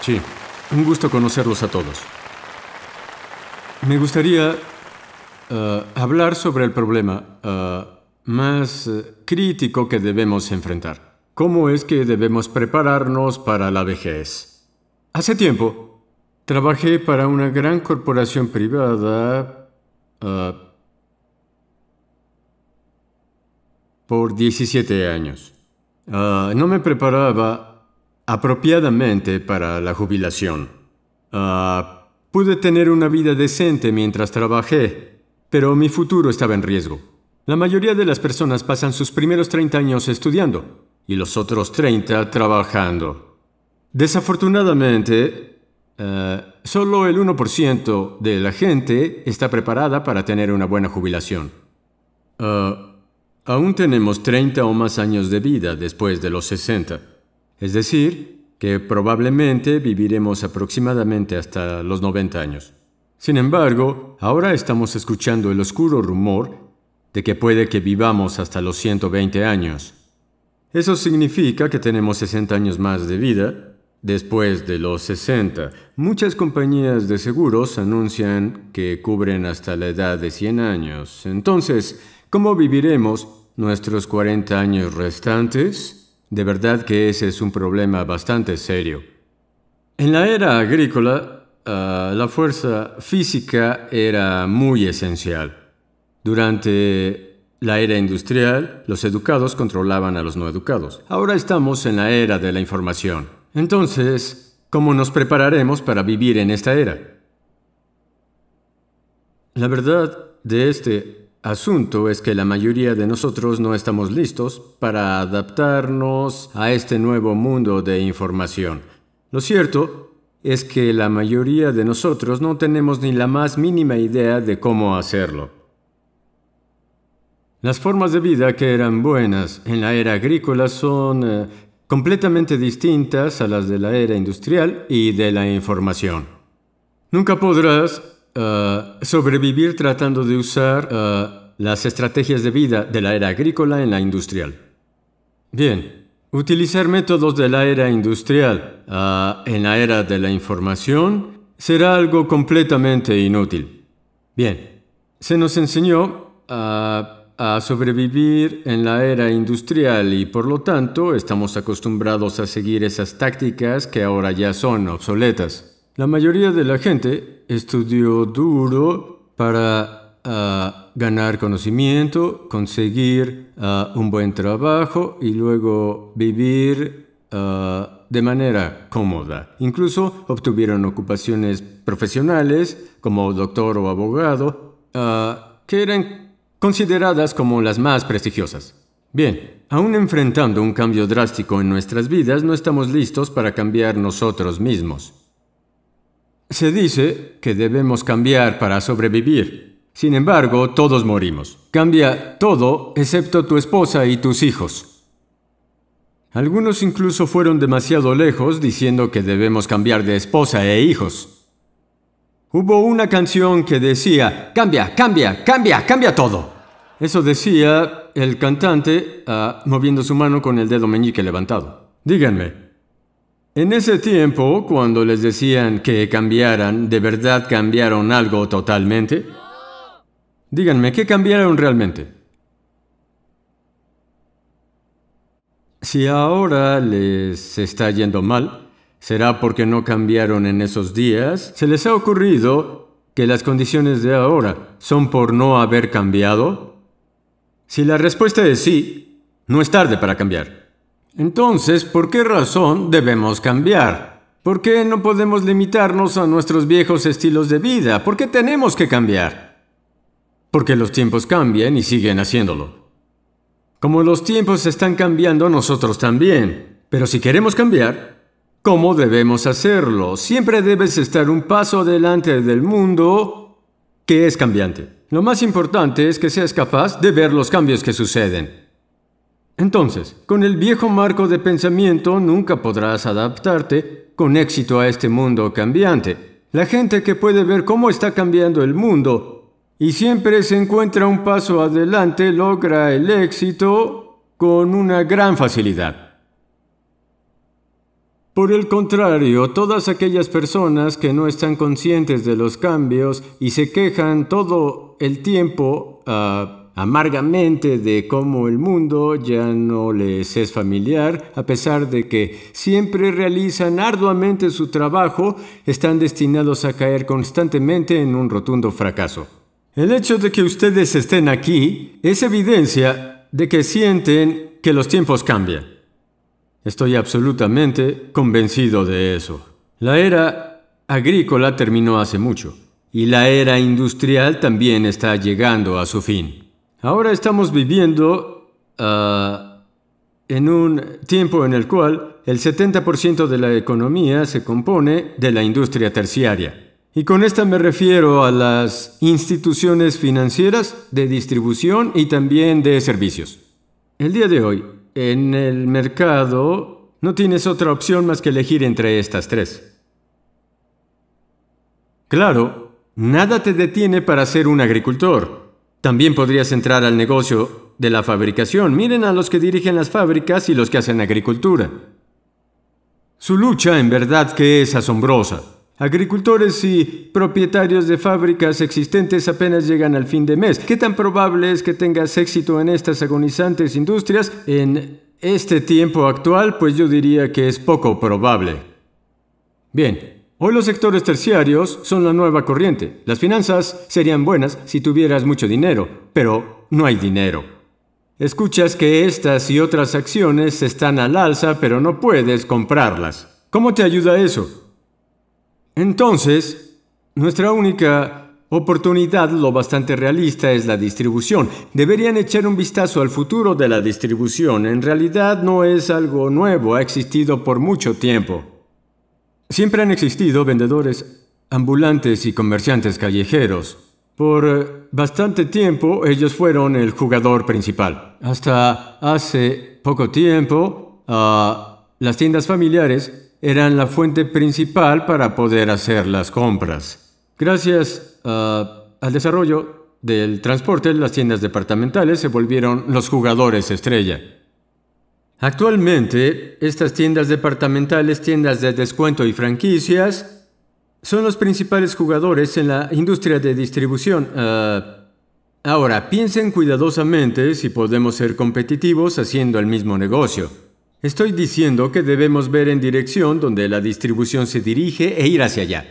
Sí, un gusto conocerlos a todos. Me gustaría eh, hablar sobre el problema eh, más eh, crítico que debemos enfrentar. ¿Cómo es que debemos prepararnos para la vejez? Hace tiempo, trabajé para una gran corporación privada por 17 años. Ah, no me preparaba apropiadamente para la jubilación. Ah, pude tener una vida decente mientras trabajé, pero mi futuro estaba en riesgo. La mayoría de las personas pasan sus primeros 30 años estudiando y los otros 30 trabajando. Desafortunadamente, ah, solo el 1% de la gente está preparada para tener una buena jubilación. Aún tenemos 30 o más años de vida después de los 60. Es decir, que probablemente viviremos aproximadamente hasta los 90 años. Sin embargo, ahora estamos escuchando el oscuro rumor de que puede que vivamos hasta los 120 años. Eso significa que tenemos 60 años más de vida después de los 60. Muchas compañías de seguros anuncian que cubren hasta la edad de 100 años. Entonces, ¿Cómo viviremos nuestros 40 años restantes? De verdad que ese es un problema bastante serio. En la era agrícola, ah, la fuerza física era muy esencial. Durante la era industrial, los educados controlaban a los no educados. Ahora estamos en la era de la información. Entonces, ¿cómo nos prepararemos para vivir en esta era? La verdad de este Asunto es que la mayoría de nosotros no estamos listos para adaptarnos a este nuevo mundo de información. Lo cierto es que la mayoría de nosotros no tenemos ni la más mínima idea de cómo hacerlo. Las formas de vida que eran buenas en la era agrícola son eh, completamente distintas a las de la era industrial y de la información. Nunca podrás eh, sobrevivir tratando de usar eh, las estrategias de vida de la era agrícola en la industrial. Bien, utilizar métodos de la era industrial ah, en la era de la información será algo completamente inútil. Bien, se nos enseñó ah, a sobrevivir en la era industrial y por lo tanto estamos acostumbrados a seguir esas tácticas que ahora ya son obsoletas. La mayoría de la gente estudió duro para a ganar conocimiento, conseguir un buen trabajo y luego vivir de manera cómoda. Incluso obtuvieron ocupaciones profesionales como doctor o abogado, que eran consideradas como las más prestigiosas. Bien, aún enfrentando un cambio drástico en nuestras vidas, no estamos listos para cambiar nosotros mismos. Se dice que debemos cambiar para sobrevivir, sin embargo, todos morimos. Cambia todo excepto tu esposa y tus hijos. Algunos incluso fueron demasiado lejos diciendo que debemos cambiar de esposa e hijos. Hubo una canción que decía, cambia, cambia, cambia, cambia todo. Eso decía el cantante ah, moviendo su mano con el dedo meñique levantado. Díganme, en ese tiempo, cuando les decían que cambiaran, ¿de verdad cambiaron algo totalmente? Díganme, ¿qué cambiaron realmente? Si ahora les está yendo mal, será porque no cambiaron en esos días. ¿Se les ha ocurrido que las condiciones de ahora son por no haber cambiado? Si la respuesta es sí, no es tarde para cambiar. Entonces, ¿por qué razón debemos cambiar? ¿Por qué no podemos limitarnos a nuestros viejos estilos de vida? ¿Por qué tenemos que cambiar? porque los tiempos cambian y siguen haciéndolo. Como los tiempos están cambiando, nosotros también. Pero si queremos cambiar, ¿cómo debemos hacerlo? Siempre debes estar un paso delante del mundo que es cambiante. Lo más importante es que seas capaz de ver los cambios que suceden. Entonces, con el viejo marco de pensamiento nunca podrás adaptarte con éxito a este mundo cambiante. La gente que puede ver cómo está cambiando el mundo y siempre se encuentra un paso adelante, logra el éxito con una gran facilidad. Por el contrario, todas aquellas personas que no están conscientes de los cambios y se quejan todo el tiempo ah, amargamente de cómo el mundo ya no les es familiar, a pesar de que siempre realizan arduamente su trabajo, están destinados a caer constantemente en un rotundo fracaso. El hecho de que ustedes estén aquí es evidencia de que sienten que los tiempos cambian. Estoy absolutamente convencido de eso. La era agrícola terminó hace mucho y la era industrial también está llegando a su fin. Ahora estamos viviendo ah, en un tiempo en el cual el 70% de la economía se compone de la industria terciaria. Y con esta me refiero a las instituciones financieras de distribución y también de servicios. El día de hoy, en el mercado, no tienes otra opción más que elegir entre estas tres. Claro, nada te detiene para ser un agricultor. También podrías entrar al negocio de la fabricación. Miren a los que dirigen las fábricas y los que hacen agricultura. Su lucha en verdad que es asombrosa. Agricultores y propietarios de fábricas existentes apenas llegan al fin de mes. ¿Qué tan probable es que tengas éxito en estas agonizantes industrias en este tiempo actual? Pues yo diría que es poco probable. Bien, hoy los sectores terciarios son la nueva corriente. Las finanzas serían buenas si tuvieras mucho dinero, pero no hay dinero. Escuchas que estas y otras acciones están al alza, pero no puedes comprarlas. ¿Cómo te ayuda eso? Entonces, nuestra única oportunidad lo bastante realista es la distribución. Deberían echar un vistazo al futuro de la distribución. En realidad no es algo nuevo, ha existido por mucho tiempo. Siempre han existido vendedores ambulantes y comerciantes callejeros. Por bastante tiempo ellos fueron el jugador principal. Hasta hace poco tiempo, ah, las tiendas familiares eran la fuente principal para poder hacer las compras. Gracias ah, al desarrollo del transporte, las tiendas departamentales se volvieron los jugadores estrella. Actualmente, estas tiendas departamentales, tiendas de descuento y franquicias son los principales jugadores en la industria de distribución. Ah, ahora, piensen cuidadosamente si podemos ser competitivos haciendo el mismo negocio. Estoy diciendo que debemos ver en dirección donde la distribución se dirige e ir hacia allá.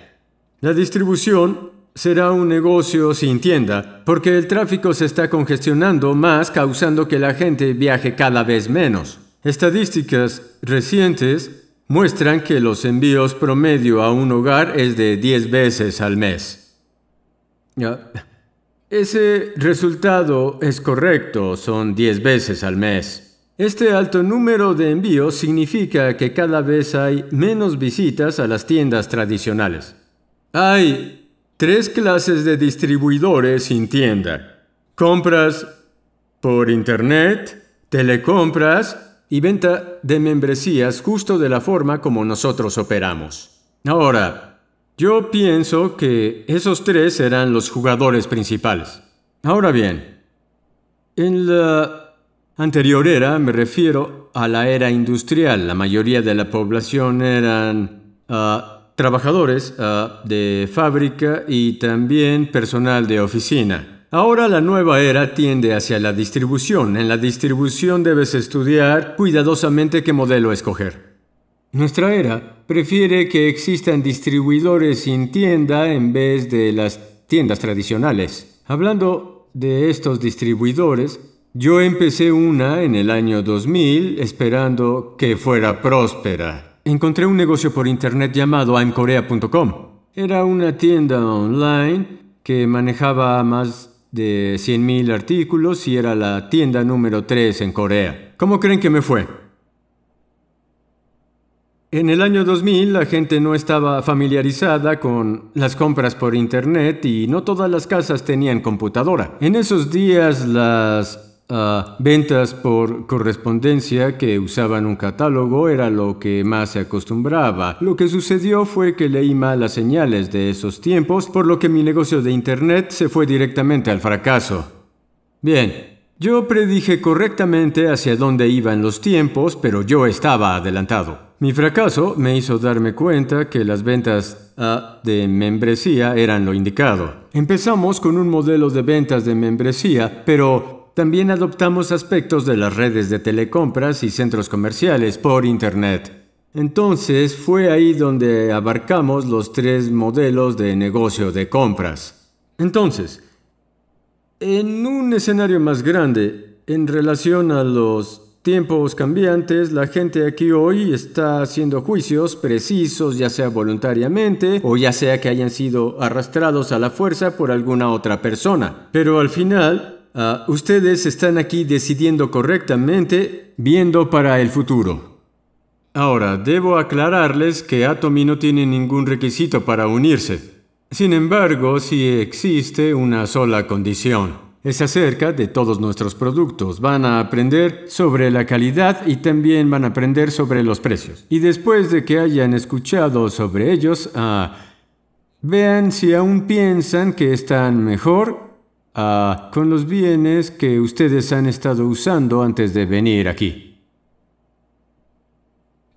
La distribución será un negocio sin tienda, porque el tráfico se está congestionando más, causando que la gente viaje cada vez menos. Estadísticas recientes muestran que los envíos promedio a un hogar es de 10 veces al mes. Ese resultado es correcto, son 10 veces al mes. Este alto número de envíos significa que cada vez hay menos visitas a las tiendas tradicionales. Hay tres clases de distribuidores sin tienda. Compras por Internet, telecompras y venta de membresías justo de la forma como nosotros operamos. Ahora, yo pienso que esos tres serán los jugadores principales. Ahora bien, en la Anterior era, me refiero, a la era industrial. La mayoría de la población eran ah, trabajadores ah, de fábrica y también personal de oficina. Ahora la nueva era tiende hacia la distribución. En la distribución debes estudiar cuidadosamente qué modelo escoger. Nuestra era prefiere que existan distribuidores sin tienda en vez de las tiendas tradicionales. Hablando de estos distribuidores, yo empecé una en el año 2000 esperando que fuera próspera. Encontré un negocio por internet llamado imcorea.com. Era una tienda online que manejaba más de 100.000 artículos y era la tienda número 3 en Corea. ¿Cómo creen que me fue? En el año 2000 la gente no estaba familiarizada con las compras por internet y no todas las casas tenían computadora. En esos días las Ah, ventas por correspondencia que usaban un catálogo era lo que más se acostumbraba. Lo que sucedió fue que leí malas señales de esos tiempos, por lo que mi negocio de Internet se fue directamente al fracaso. Bien, yo predije correctamente hacia dónde iban los tiempos, pero yo estaba adelantado. Mi fracaso me hizo darme cuenta que las ventas ah, de membresía eran lo indicado. Empezamos con un modelo de ventas de membresía, pero también adoptamos aspectos de las redes de telecompras y centros comerciales por Internet. Entonces fue ahí donde abarcamos los tres modelos de negocio de compras. Entonces, en un escenario más grande, en relación a los tiempos cambiantes, la gente aquí hoy está haciendo juicios precisos, ya sea voluntariamente o ya sea que hayan sido arrastrados a la fuerza por alguna otra persona. Pero al final, Ah, ustedes están aquí decidiendo correctamente, viendo para el futuro. Ahora, debo aclararles que Atomi no tiene ningún requisito para unirse. Sin embargo, sí existe una sola condición. Es acerca de todos nuestros productos. Van a aprender sobre la calidad y también van a aprender sobre los precios. Y después de que hayan escuchado sobre ellos, ah, vean si aún piensan que están mejor Ah, con los bienes que ustedes han estado usando antes de venir aquí.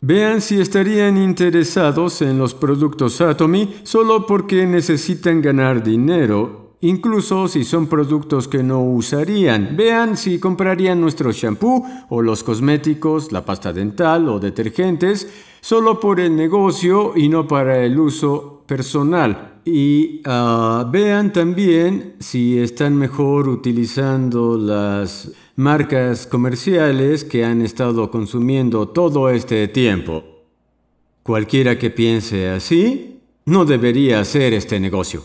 Vean si estarían interesados en los productos Atomy solo porque necesitan ganar dinero, incluso si son productos que no usarían. Vean si comprarían nuestro shampoo o los cosméticos, la pasta dental o detergentes, solo por el negocio y no para el uso personal. Y ah, vean también si están mejor utilizando las marcas comerciales que han estado consumiendo todo este tiempo. Cualquiera que piense así no debería hacer este negocio.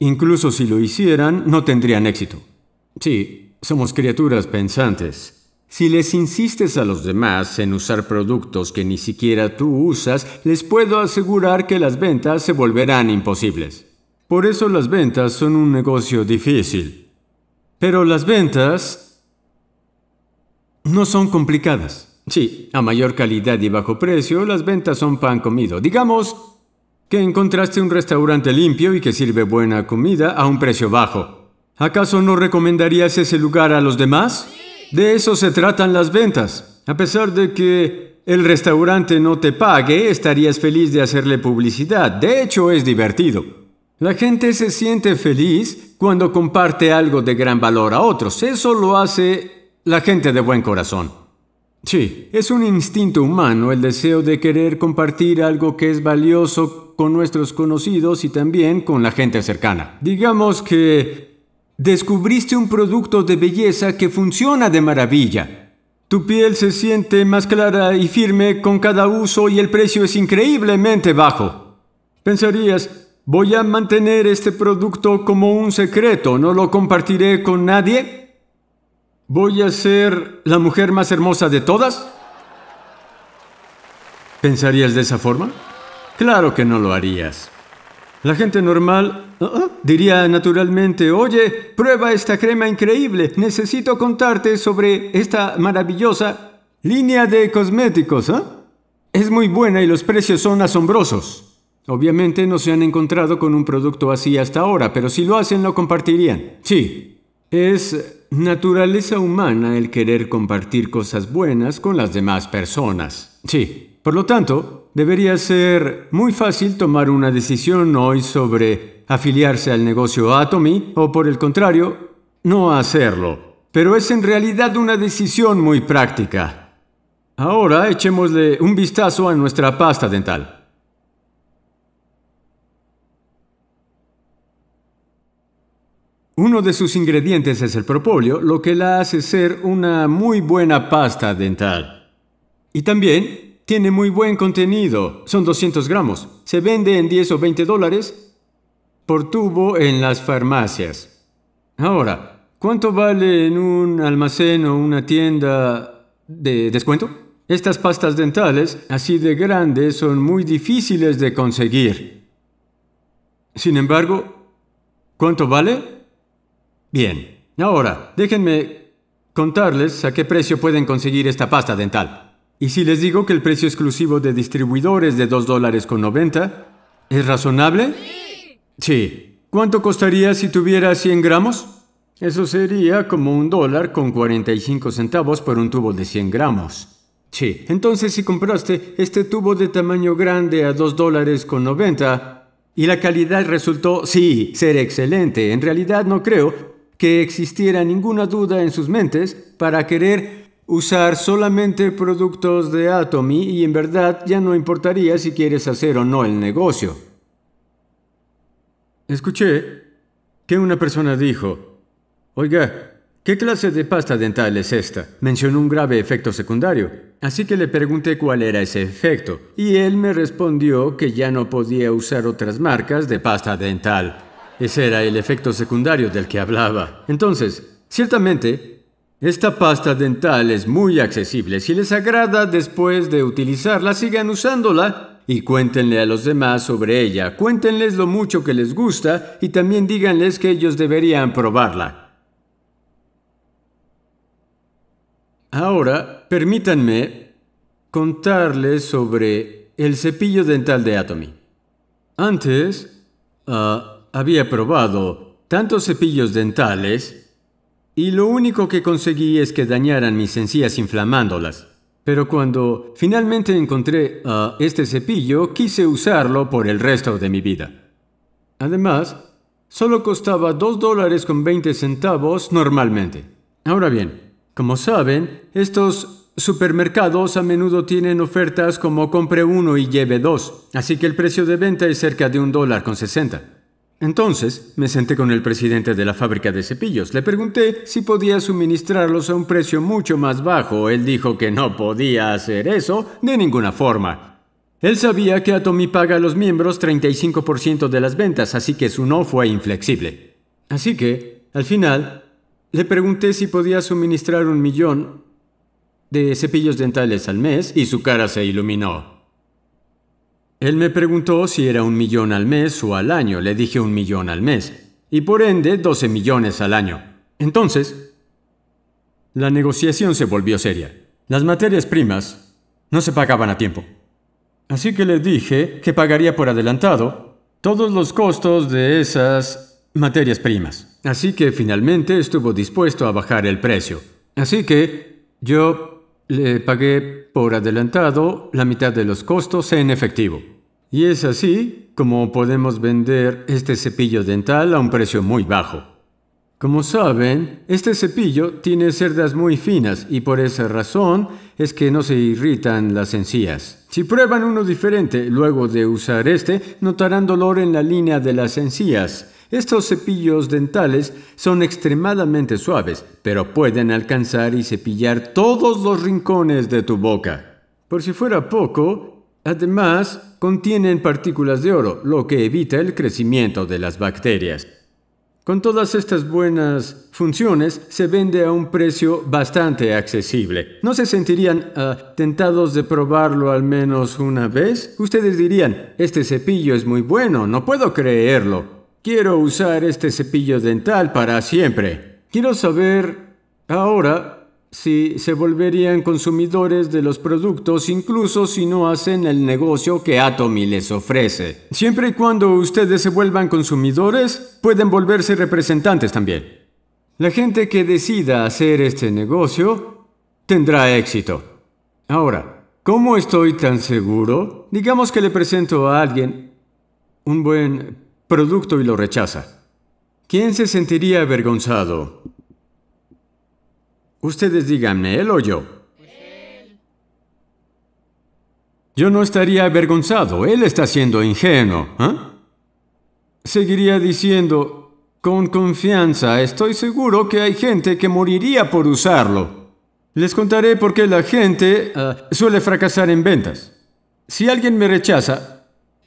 Incluso si lo hicieran, no tendrían éxito. Sí, somos criaturas pensantes. Si les insistes a los demás en usar productos que ni siquiera tú usas, les puedo asegurar que las ventas se volverán imposibles. Por eso las ventas son un negocio difícil. Pero las ventas no son complicadas. Sí, a mayor calidad y bajo precio, las ventas son pan comido. Digamos que encontraste un restaurante limpio y que sirve buena comida a un precio bajo. ¿Acaso no recomendarías ese lugar a los demás? De eso se tratan las ventas. A pesar de que el restaurante no te pague, estarías feliz de hacerle publicidad. De hecho, es divertido. La gente se siente feliz cuando comparte algo de gran valor a otros. Eso lo hace la gente de buen corazón. Sí, es un instinto humano el deseo de querer compartir algo que es valioso con nuestros conocidos y también con la gente cercana. Digamos que Descubriste un producto de belleza que funciona de maravilla. Tu piel se siente más clara y firme con cada uso y el precio es increíblemente bajo. Pensarías, voy a mantener este producto como un secreto, no lo compartiré con nadie. ¿Voy a ser la mujer más hermosa de todas? ¿Pensarías de esa forma? Claro que no lo harías. La gente normal diría naturalmente, oye, prueba esta crema increíble, necesito contarte sobre esta maravillosa línea de cosméticos, ¿eh? Es muy buena y los precios son asombrosos. Obviamente no se han encontrado con un producto así hasta ahora, pero si lo hacen lo compartirían. Sí, es naturaleza humana el querer compartir cosas buenas con las demás personas. Sí, por lo tanto, Debería ser muy fácil tomar una decisión hoy sobre afiliarse al negocio Atomy o por el contrario, no hacerlo. Pero es en realidad una decisión muy práctica. Ahora echemosle un vistazo a nuestra pasta dental. Uno de sus ingredientes es el propóleo, lo que la hace ser una muy buena pasta dental. Y también tiene muy buen contenido. Son 200 gramos. Se vende en 10 o 20 dólares por tubo en las farmacias. Ahora, ¿cuánto vale en un almacén o una tienda de descuento? Estas pastas dentales, así de grandes, son muy difíciles de conseguir. Sin embargo, ¿cuánto vale? Bien, ahora, déjenme contarles a qué precio pueden conseguir esta pasta dental. Y si les digo que el precio exclusivo de distribuidores de 2 dólares con 90, ¿es razonable? Sí. ¿Cuánto costaría si tuviera 100 gramos? Eso sería como un dólar con 45 centavos por un tubo de 100 gramos. Sí, entonces si compraste este tubo de tamaño grande a dos dólares con 90 y la calidad resultó, sí, ser excelente, en realidad no creo que existiera ninguna duda en sus mentes para querer usar solamente productos de Atomy y en verdad ya no importaría si quieres hacer o no el negocio. Escuché que una persona dijo, oiga, ¿qué clase de pasta dental es esta? Mencionó un grave efecto secundario, así que le pregunté cuál era ese efecto, y él me respondió que ya no podía usar otras marcas de pasta dental. Ese era el efecto secundario del que hablaba. Entonces, ciertamente, esta pasta dental es muy accesible. Si les agrada, después de utilizarla, sigan usándola y cuéntenle a los demás sobre ella. Cuéntenles lo mucho que les gusta y también díganles que ellos deberían probarla. Ahora, permítanme contarles sobre el cepillo dental de Atomy. Antes, ah, había probado tantos cepillos dentales y lo único que conseguí es que dañaran mis encías inflamándolas. Pero cuando finalmente encontré ah, este cepillo, quise usarlo por el resto de mi vida. Además, solo costaba 2 dólares con 20 centavos normalmente. Ahora bien, como saben, estos supermercados a menudo tienen ofertas como compre uno y lleve dos, así que el precio de venta es cerca de un dólar con 60. Entonces me senté con el presidente de la fábrica de cepillos. Le pregunté si podía suministrarlos a un precio mucho más bajo. Él dijo que no podía hacer eso de ninguna forma. Él sabía que Atomy paga a los miembros 35% de las ventas, así que su no fue inflexible. Así que, al final, le pregunté si podía suministrar un millón de cepillos dentales al mes y su cara se iluminó. Él me preguntó si era un millón al mes o al año. Le dije un millón al mes. Y por ende, 12 millones al año. Entonces, la negociación se volvió seria. Las materias primas no se pagaban a tiempo. Así que le dije que pagaría por adelantado todos los costos de esas materias primas. Así que finalmente estuvo dispuesto a bajar el precio. Así que yo le pagué por adelantado la mitad de los costos en efectivo. Y es así como podemos vender este cepillo dental a un precio muy bajo. Como saben, este cepillo tiene cerdas muy finas y por esa razón es que no se irritan las encías. Si prueban uno diferente luego de usar este, notarán dolor en la línea de las encías estos cepillos dentales son extremadamente suaves, pero pueden alcanzar y cepillar todos los rincones de tu boca. Por si fuera poco, además contienen partículas de oro, lo que evita el crecimiento de las bacterias. Con todas estas buenas funciones se vende a un precio bastante accesible. ¿No se sentirían ah, tentados de probarlo al menos una vez? Ustedes dirían, este cepillo es muy bueno, no puedo creerlo. Quiero usar este cepillo dental para siempre. Quiero saber ahora si se volverían consumidores de los productos incluso si no hacen el negocio que Atomy les ofrece. Siempre y cuando ustedes se vuelvan consumidores, pueden volverse representantes también. La gente que decida hacer este negocio tendrá éxito. Ahora, ¿cómo estoy tan seguro? Digamos que le presento a alguien un buen producto y lo rechaza. ¿Quién se sentiría avergonzado? Ustedes díganme, ¿él o yo? Él. Yo no estaría avergonzado, él está siendo ingenuo. ¿eh? Seguiría diciendo, con confianza, estoy seguro que hay gente que moriría por usarlo. Les contaré por qué la gente eh, suele fracasar en ventas. Si alguien me rechaza,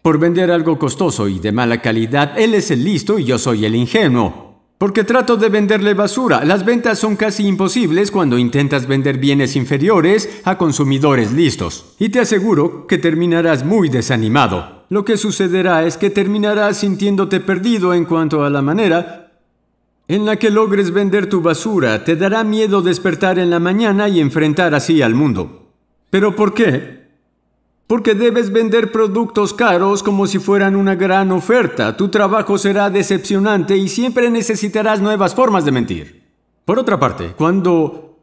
por vender algo costoso y de mala calidad. Él es el listo y yo soy el ingenuo. Porque trato de venderle basura. Las ventas son casi imposibles cuando intentas vender bienes inferiores a consumidores listos. Y te aseguro que terminarás muy desanimado. Lo que sucederá es que terminarás sintiéndote perdido en cuanto a la manera en la que logres vender tu basura. Te dará miedo despertar en la mañana y enfrentar así al mundo. ¿Pero por qué? porque debes vender productos caros como si fueran una gran oferta. Tu trabajo será decepcionante y siempre necesitarás nuevas formas de mentir. Por otra parte, cuando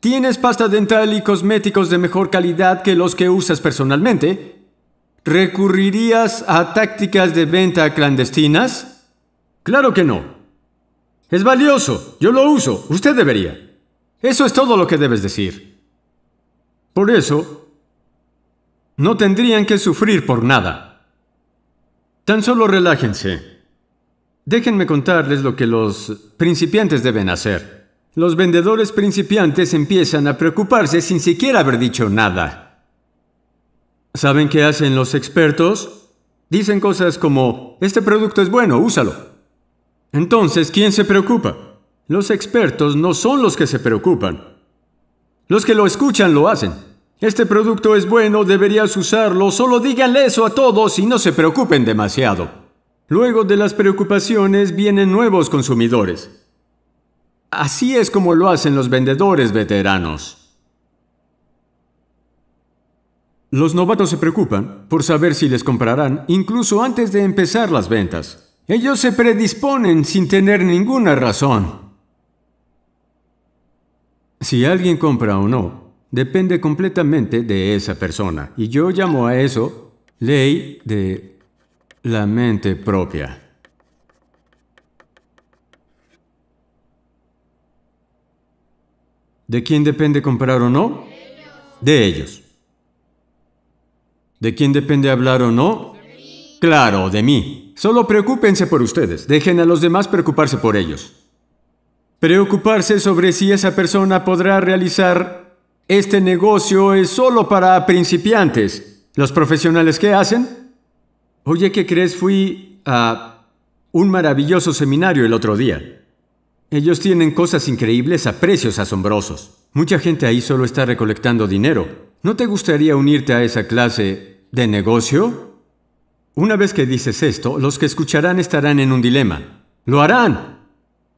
tienes pasta dental y cosméticos de mejor calidad que los que usas personalmente, ¿recurrirías a tácticas de venta clandestinas? Claro que no. Es valioso, yo lo uso, usted debería. Eso es todo lo que debes decir. Por eso, no tendrían que sufrir por nada. Tan solo relájense. Déjenme contarles lo que los principiantes deben hacer. Los vendedores principiantes empiezan a preocuparse sin siquiera haber dicho nada. ¿Saben qué hacen los expertos? Dicen cosas como, este producto es bueno, úsalo. Entonces, ¿quién se preocupa? Los expertos no son los que se preocupan. Los que lo escuchan lo hacen. Este producto es bueno, deberías usarlo, solo díganle eso a todos y no se preocupen demasiado. Luego de las preocupaciones vienen nuevos consumidores. Así es como lo hacen los vendedores veteranos. Los novatos se preocupan por saber si les comprarán incluso antes de empezar las ventas. Ellos se predisponen sin tener ninguna razón. Si alguien compra o no, depende completamente de esa persona. Y yo llamo a eso ley de la mente propia. ¿De quién depende comprar o no? De ellos. ¿De quién depende hablar o no? Claro, de mí. Solo preocúpense por ustedes. Dejen a los demás preocuparse por ellos. Preocuparse sobre si esa persona podrá realizar este negocio es solo para principiantes. ¿Los profesionales qué hacen? Oye, ¿qué crees? Fui a un maravilloso seminario el otro día. Ellos tienen cosas increíbles a precios asombrosos. Mucha gente ahí solo está recolectando dinero. ¿No te gustaría unirte a esa clase de negocio? Una vez que dices esto, los que escucharán estarán en un dilema. ¡Lo harán!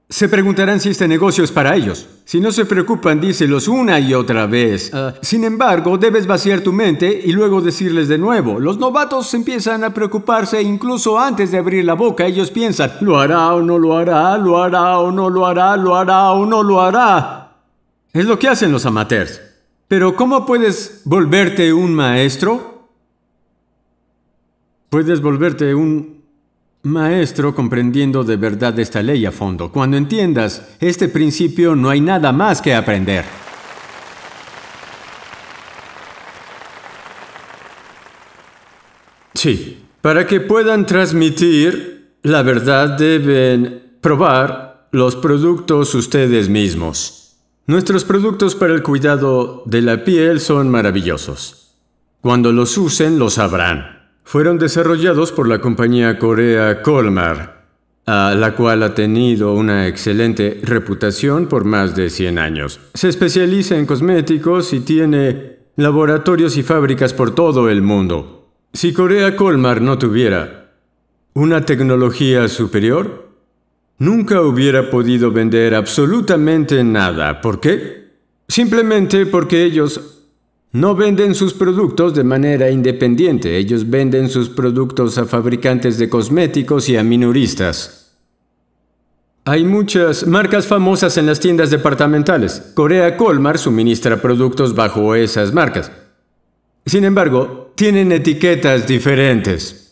Se preguntarán si este negocio es para ellos. Si no se preocupan, díselos una y otra vez. Ah. sin embargo, debes vaciar tu mente y luego decirles de nuevo. Los novatos empiezan a preocuparse incluso antes de abrir la boca. Ellos piensan, lo hará o no lo hará, lo hará o no lo hará, lo hará o no lo hará. Es lo que hacen los amateurs. Pero ¿cómo puedes volverte un maestro? Puedes volverte un Maestro, comprendiendo de verdad esta ley a fondo, cuando entiendas este principio no hay nada más que aprender. Sí, para que puedan transmitir la verdad deben probar los productos ustedes mismos. Nuestros productos para el cuidado de la piel son maravillosos. Cuando los usen lo sabrán fueron desarrollados por la compañía Corea Colmar, a la cual ha tenido una excelente reputación por más de 100 años. Se especializa en cosméticos y tiene laboratorios y fábricas por todo el mundo. Si Corea Colmar no tuviera una tecnología superior, nunca hubiera podido vender absolutamente nada. ¿Por qué? Simplemente porque ellos no venden sus productos de manera independiente, ellos venden sus productos a fabricantes de cosméticos y a minoristas. Hay muchas marcas famosas en las tiendas departamentales. Corea Colmar suministra productos bajo esas marcas. Sin embargo, tienen etiquetas diferentes.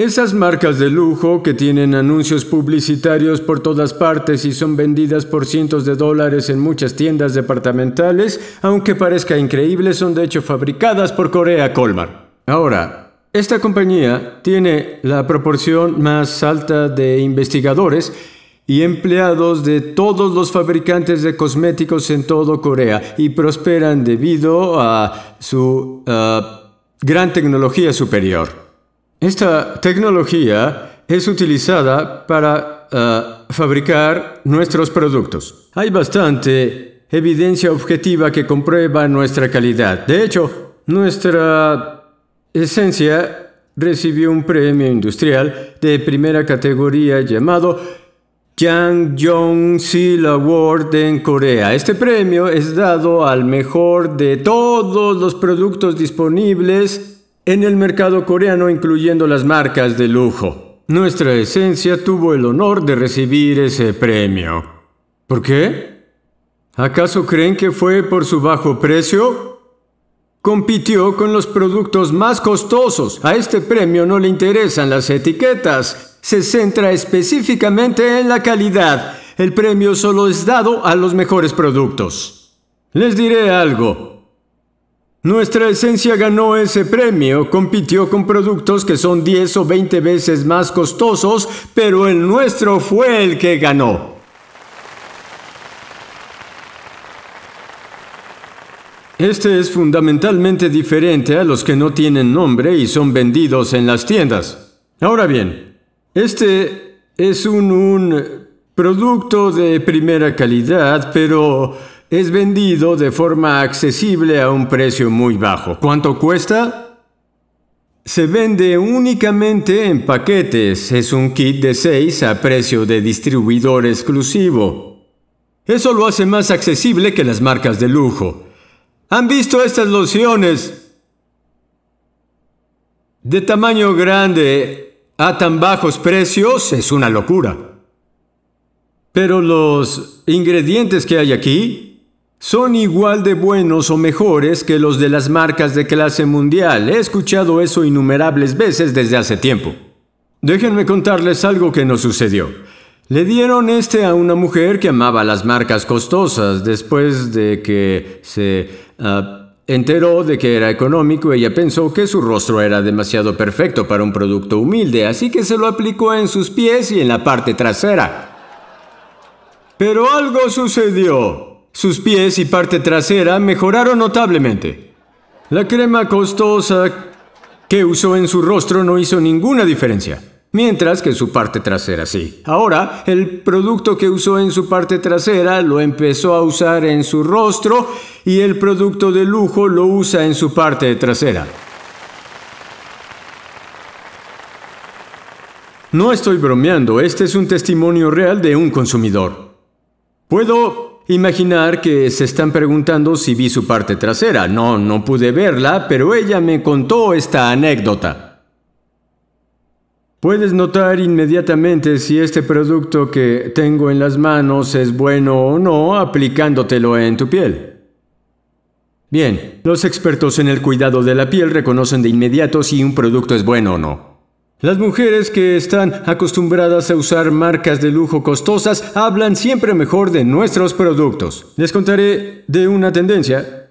Esas marcas de lujo que tienen anuncios publicitarios por todas partes y son vendidas por cientos de dólares en muchas tiendas departamentales, aunque parezca increíble, son de hecho fabricadas por Corea Colmar. Ahora, esta compañía tiene la proporción más alta de investigadores y empleados de todos los fabricantes de cosméticos en todo Corea y prosperan debido a su ah, gran tecnología superior. Esta tecnología es utilizada para eh, fabricar nuestros productos. Hay bastante evidencia objetiva que comprueba nuestra calidad. De hecho, nuestra esencia recibió un premio industrial de primera categoría llamado Yang Jong-sil Award en Corea. Este premio es dado al mejor de todos los productos disponibles en el mercado coreano incluyendo las marcas de lujo. Nuestra esencia tuvo el honor de recibir ese premio. ¿Por qué? ¿Acaso creen que fue por su bajo precio? Compitió con los productos más costosos. A este premio no le interesan las etiquetas. Se centra específicamente en la calidad. El premio solo es dado a los mejores productos. Les diré algo. Nuestra esencia ganó ese premio, compitió con productos que son 10 o 20 veces más costosos, pero el nuestro fue el que ganó. Este es fundamentalmente diferente a los que no tienen nombre y son vendidos en las tiendas. Ahora bien, este es un, un producto de primera calidad, pero es vendido de forma accesible a un precio muy bajo. ¿Cuánto cuesta? Se vende únicamente en paquetes. Es un kit de 6 a precio de distribuidor exclusivo. Eso lo hace más accesible que las marcas de lujo. ¿Han visto estas lociones? De tamaño grande a tan bajos precios es una locura. Pero los ingredientes que hay aquí son igual de buenos o mejores que los de las marcas de clase mundial. He escuchado eso innumerables veces desde hace tiempo. Déjenme contarles algo que nos sucedió. Le dieron este a una mujer que amaba las marcas costosas. Después de que se ah, enteró de que era económico, ella pensó que su rostro era demasiado perfecto para un producto humilde, así que se lo aplicó en sus pies y en la parte trasera. Pero algo sucedió. Sus pies y parte trasera mejoraron notablemente. La crema costosa que usó en su rostro no hizo ninguna diferencia, mientras que su parte trasera sí. Ahora, el producto que usó en su parte trasera lo empezó a usar en su rostro y el producto de lujo lo usa en su parte trasera. No estoy bromeando, este es un testimonio real de un consumidor. Puedo Imaginar que se están preguntando si vi su parte trasera. No, no pude verla, pero ella me contó esta anécdota. Puedes notar inmediatamente si este producto que tengo en las manos es bueno o no aplicándotelo en tu piel. Bien, los expertos en el cuidado de la piel reconocen de inmediato si un producto es bueno o no. Las mujeres que están acostumbradas a usar marcas de lujo costosas hablan siempre mejor de nuestros productos. Les contaré de una tendencia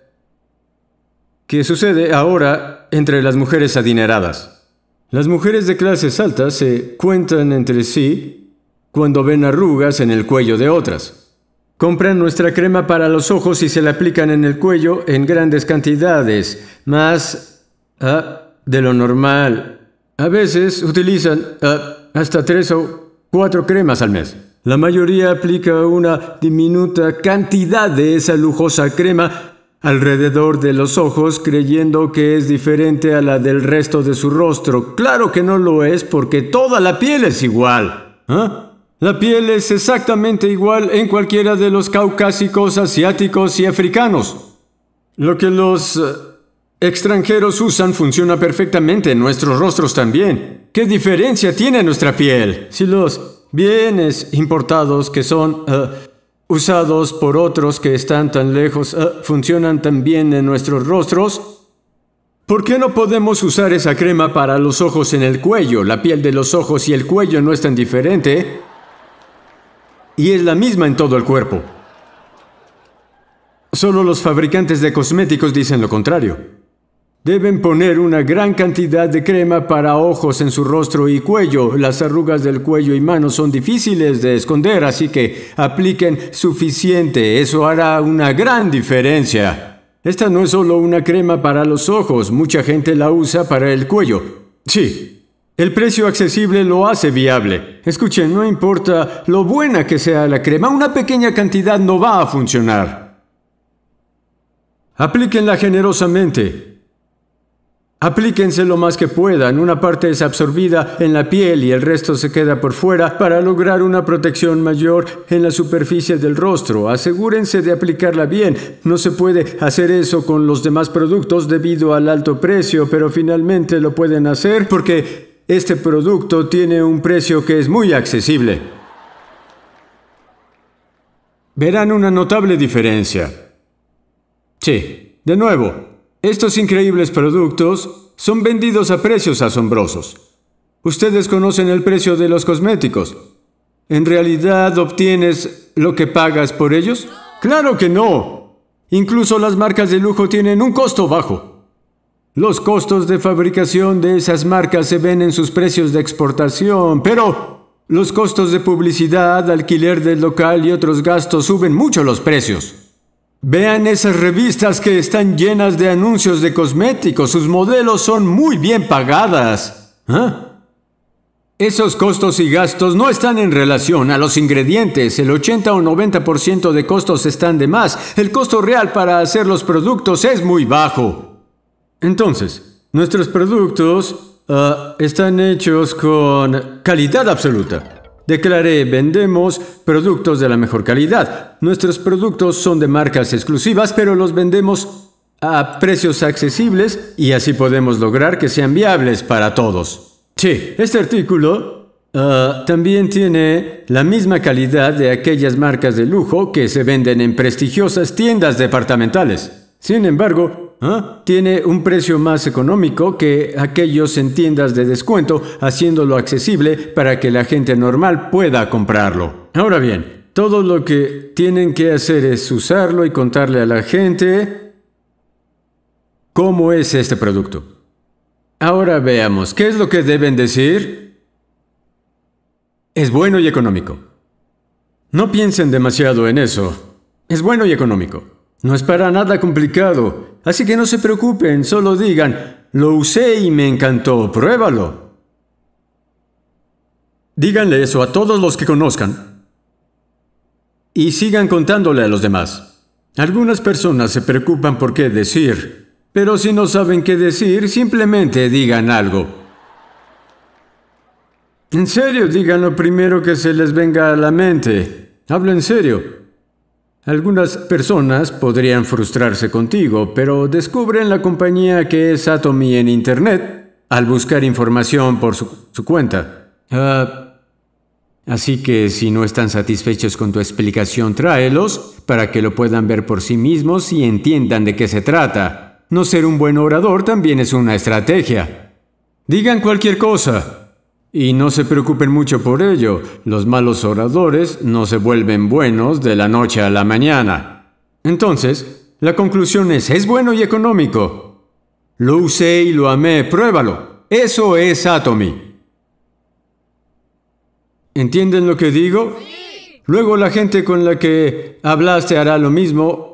que sucede ahora entre las mujeres adineradas. Las mujeres de clases altas se cuentan entre sí cuando ven arrugas en el cuello de otras. Compran nuestra crema para los ojos y se la aplican en el cuello en grandes cantidades, más ah, de lo normal a veces utilizan eh, hasta tres o cuatro cremas al mes. La mayoría aplica una diminuta cantidad de esa lujosa crema alrededor de los ojos creyendo que es diferente a la del resto de su rostro. Claro que no lo es porque toda la piel es igual. ¿ah? La piel es exactamente igual en cualquiera de los caucásicos, asiáticos y africanos. Lo que los eh, Extranjeros usan funciona perfectamente en nuestros rostros también. ¿Qué diferencia tiene nuestra piel? Si los bienes importados que son eh, usados por otros que están tan lejos eh, funcionan también en nuestros rostros, ¿por qué no podemos usar esa crema para los ojos en el cuello? La piel de los ojos y el cuello no es tan diferente y es la misma en todo el cuerpo. Solo los fabricantes de cosméticos dicen lo contrario. Deben poner una gran cantidad de crema para ojos en su rostro y cuello. Las arrugas del cuello y manos son difíciles de esconder, así que apliquen suficiente. Eso hará una gran diferencia. Esta no es solo una crema para los ojos, mucha gente la usa para el cuello. Sí, el precio accesible lo hace viable. Escuchen, no importa lo buena que sea la crema, una pequeña cantidad no va a funcionar. Aplíquenla generosamente. Aplíquense lo más que puedan, una parte es absorbida en la piel y el resto se queda por fuera para lograr una protección mayor en la superficie del rostro. Asegúrense de aplicarla bien, no se puede hacer eso con los demás productos debido al alto precio, pero finalmente lo pueden hacer porque este producto tiene un precio que es muy accesible. Verán una notable diferencia. Sí, de nuevo, estos increíbles productos son vendidos a precios asombrosos. Ustedes conocen el precio de los cosméticos. ¿En realidad obtienes lo que pagas por ellos? Claro que no. Incluso las marcas de lujo tienen un costo bajo. Los costos de fabricación de esas marcas se ven en sus precios de exportación, pero los costos de publicidad, alquiler del local y otros gastos suben mucho los precios. Vean esas revistas que están llenas de anuncios de cosméticos. Sus modelos son muy bien pagadas. ¿Ah? Esos costos y gastos no están en relación a los ingredientes. El 80 o 90% de costos están de más. El costo real para hacer los productos es muy bajo. Entonces, nuestros productos ah, están hechos con calidad absoluta. Declaré, vendemos productos de la mejor calidad. Nuestros productos son de marcas exclusivas, pero los vendemos a precios accesibles y así podemos lograr que sean viables para todos. Sí, este artículo ah, también tiene la misma calidad de aquellas marcas de lujo que se venden en prestigiosas tiendas departamentales. Sin embargo, ¿Ah? Tiene un precio más económico que aquellos en tiendas de descuento, haciéndolo accesible para que la gente normal pueda comprarlo. Ahora bien, todo lo que tienen que hacer es usarlo y contarle a la gente cómo es este producto. Ahora veamos, ¿qué es lo que deben decir? Es bueno y económico. No piensen demasiado en eso. Es bueno y económico. No es para nada complicado, así que no se preocupen, solo digan, lo usé y me encantó, pruébalo. Díganle eso a todos los que conozcan y sigan contándole a los demás. Algunas personas se preocupan por qué decir, pero si no saben qué decir, simplemente digan algo. En serio, digan lo primero que se les venga a la mente. Hablo en serio. Algunas personas podrían frustrarse contigo, pero descubren la compañía que es Atomy en Internet al buscar información por su, cuenta. Ah, así que si no están satisfechos con tu explicación, tráelos para que lo puedan ver por sí mismos y entiendan de qué se trata. No ser un buen orador también es una estrategia. Digan cualquier cosa, y no se preocupen mucho por ello, los malos oradores no se vuelven buenos de la noche a la mañana. Entonces, la conclusión es, es bueno y económico. Lo usé y lo amé, pruébalo. Eso es Atomy. ¿Entienden lo que digo? Luego la gente con la que hablaste hará lo mismo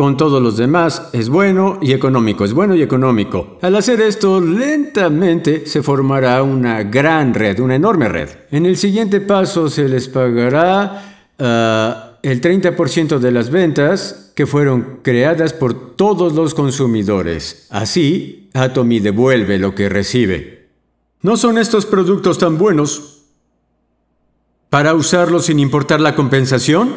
con todos los demás es bueno y económico, es bueno y económico. Al hacer esto, lentamente se formará una gran red, una enorme red. En el siguiente paso se les pagará ah, el 30% de las ventas que fueron creadas por todos los consumidores. Así, Atomy devuelve lo que recibe. No son estos productos tan buenos para usarlos sin importar la compensación.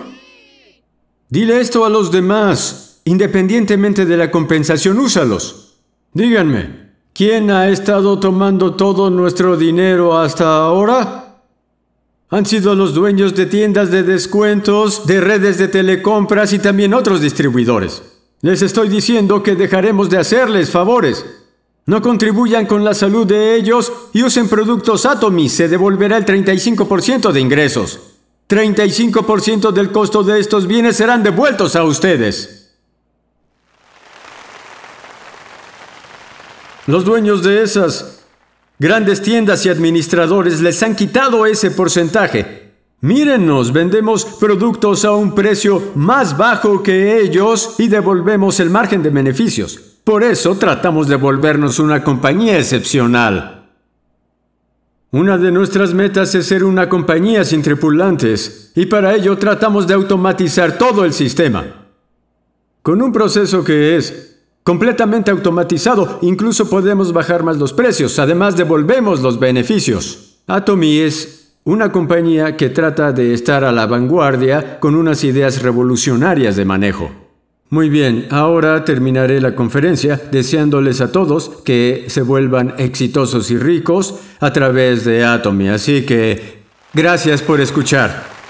Dile esto a los demás. Independientemente de la compensación, úsalos. Díganme, ¿quién ha estado tomando todo nuestro dinero hasta ahora? Han sido los dueños de tiendas de descuentos, de redes de telecompras y también otros distribuidores. Les estoy diciendo que dejaremos de hacerles favores. No contribuyan con la salud de ellos y usen productos Atomy. Se devolverá el 35% de ingresos. 35% del costo de estos bienes serán devueltos a ustedes. Los dueños de esas grandes tiendas y administradores les han quitado ese porcentaje. Mírennos, vendemos productos a un precio más bajo que ellos y devolvemos el margen de beneficios. Por eso tratamos de volvernos una compañía excepcional. Una de nuestras metas es ser una compañía sin tripulantes, y para ello tratamos de automatizar todo el sistema. Con un proceso que es completamente automatizado, incluso podemos bajar más los precios, además devolvemos los beneficios. Atomy es una compañía que trata de estar a la vanguardia con unas ideas revolucionarias de manejo. Muy bien, ahora terminaré la conferencia deseándoles a todos que se vuelvan exitosos y ricos a través de Atomy, así que gracias por escuchar.